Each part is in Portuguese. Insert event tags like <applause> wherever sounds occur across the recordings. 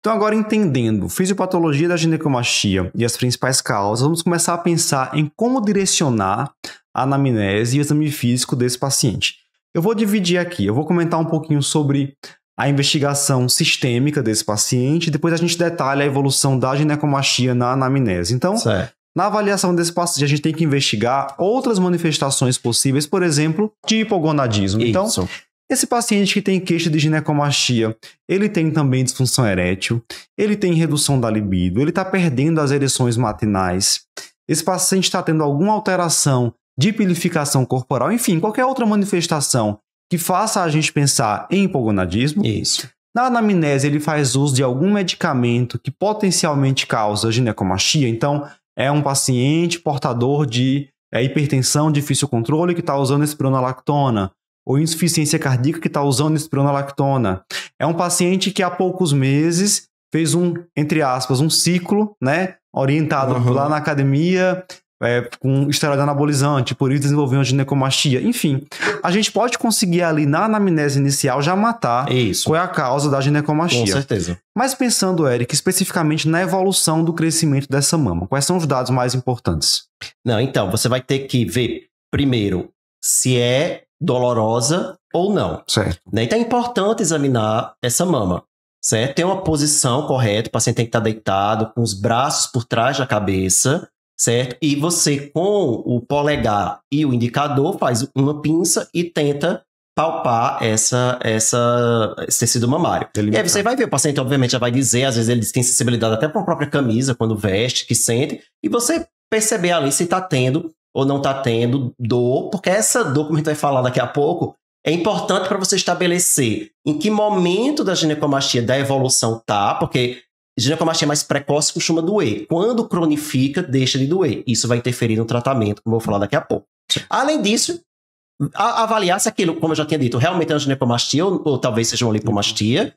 Então, agora entendendo fisiopatologia da ginecomastia e as principais causas, vamos começar a pensar em como direcionar a anamnese e o exame físico desse paciente. Eu vou dividir aqui, eu vou comentar um pouquinho sobre a investigação sistêmica desse paciente, depois a gente detalha a evolução da ginecomastia na anamnese. Então, certo. na avaliação desse paciente, a gente tem que investigar outras manifestações possíveis, por exemplo, de hipogonadismo. Então, Isso. Então, esse paciente que tem queixa de ginecomastia, ele tem também disfunção erétil, ele tem redução da libido, ele está perdendo as ereções matinais, esse paciente está tendo alguma alteração de pilificação corporal, enfim, qualquer outra manifestação que faça a gente pensar em hipogonadismo. Isso. Na anamnese, ele faz uso de algum medicamento que potencialmente causa ginecomastia, então é um paciente portador de é, hipertensão difícil controle que está usando espironolactona, ou insuficiência cardíaca que está usando espironolactona. É um paciente que há poucos meses fez um, entre aspas, um ciclo, né? Orientado uhum. lá na academia, é, com esteroide anabolizante, por isso desenvolveu uma ginecomastia. Enfim, a gente pode conseguir ali na anamnese inicial já matar é isso. qual é a causa da ginecomastia. Com certeza. Mas pensando, Eric, especificamente na evolução do crescimento dessa mama, quais são os dados mais importantes? Não, então, você vai ter que ver, primeiro, se é dolorosa ou não. Certo. Né? Então é importante examinar essa mama, certo? Tem uma posição correta, o paciente tem que estar tá deitado, com os braços por trás da cabeça, certo? E você, com o polegar e o indicador, faz uma pinça e tenta palpar essa, essa, esse tecido mamário. Delimitar. E aí você vai ver, o paciente obviamente já vai dizer, às vezes ele tem sensibilidade até para a própria camisa, quando veste, que sente, e você perceber ali se está tendo ou não está tendo dor, porque essa dor, como a gente vai falar daqui a pouco, é importante para você estabelecer em que momento da ginecomastia da evolução tá, porque ginecomastia mais precoce costuma doer. Quando cronifica, deixa de doer. Isso vai interferir no tratamento, como eu vou falar daqui a pouco. Além disso, avaliar se aquilo, como eu já tinha dito, realmente é uma ginecomastia ou, ou talvez seja uma lipomastia.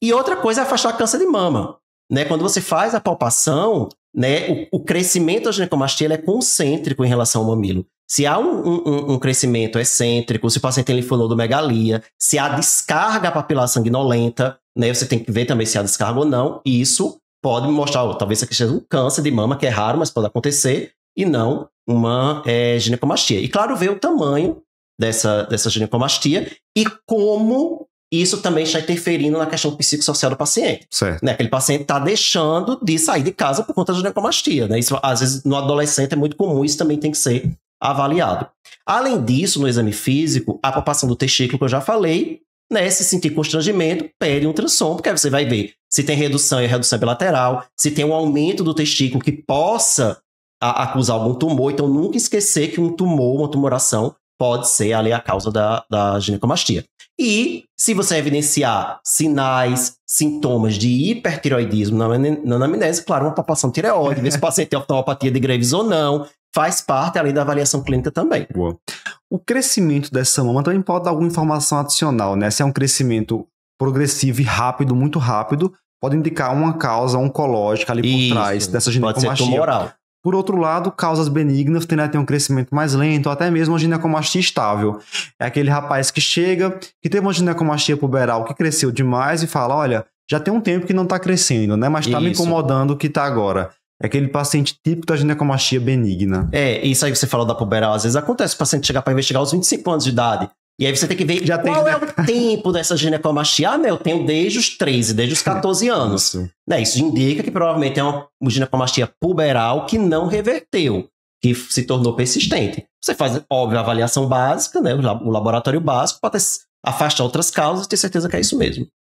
E outra coisa é afastar câncer de mama. Né? Quando você faz a palpação, né, o, o crescimento da ginecomastia é concêntrico em relação ao mamilo. Se há um, um, um crescimento excêntrico, se o paciente tem linfonodomegalia, se há descarga papilar sanguinolenta, né, você tem que ver também se há descarga ou não, e isso pode mostrar, ó, talvez aqui seja um câncer de mama, que é raro, mas pode acontecer, e não uma é, ginecomastia. E claro, ver o tamanho dessa, dessa ginecomastia e como isso também está interferindo na questão psicossocial do paciente. Certo. Né? Aquele paciente está deixando de sair de casa por conta da ginecomastia. Né? Isso, às vezes, no adolescente é muito comum, isso também tem que ser avaliado. Além disso, no exame físico, a palpação do testículo, que eu já falei, né, se sentir constrangimento, pede um ultrassom, porque aí você vai ver se tem redução e redução bilateral, se tem um aumento do testículo que possa a, acusar algum tumor. Então, nunca esquecer que um tumor, uma tumoração, pode ser ali a causa da, da ginecomastia. E se você evidenciar sinais, sintomas de hipertiroidismo na anamnese, claro, uma palpação tireoide, ver se o paciente tem oftalmopatia de Graves ou não, faz parte além da avaliação clínica também. Boa. O crescimento dessa mama também pode dar alguma informação adicional, né? Se é um crescimento progressivo e rápido, muito rápido, pode indicar uma causa oncológica ali por Isso, trás dessa ginecomastia. Pode ser tumoral. Por outro lado, causas benignas tendem a ter um crescimento mais lento, até mesmo a ginecomastia estável. É aquele rapaz que chega, que teve uma ginecomastia puberal que cresceu demais e fala: olha, já tem um tempo que não está crescendo, né? Mas está me incomodando o que está agora. É aquele paciente típico da ginecomastia benigna. É, isso aí que você falou da puberal. Às vezes acontece o paciente chegar para investigar aos 25 anos de idade. E aí você tem que ver Já qual tem, é né? o tempo dessa ginecomastia. Ah, meu, eu tenho desde os 13, desde os 14 <laughs> anos. Isso. Né, isso indica que provavelmente é uma ginecomastia puberal que não reverteu, que se tornou persistente. Você faz, óbvio, a avaliação básica, né, o laboratório básico, pode afastar outras causas e ter certeza que é isso mesmo.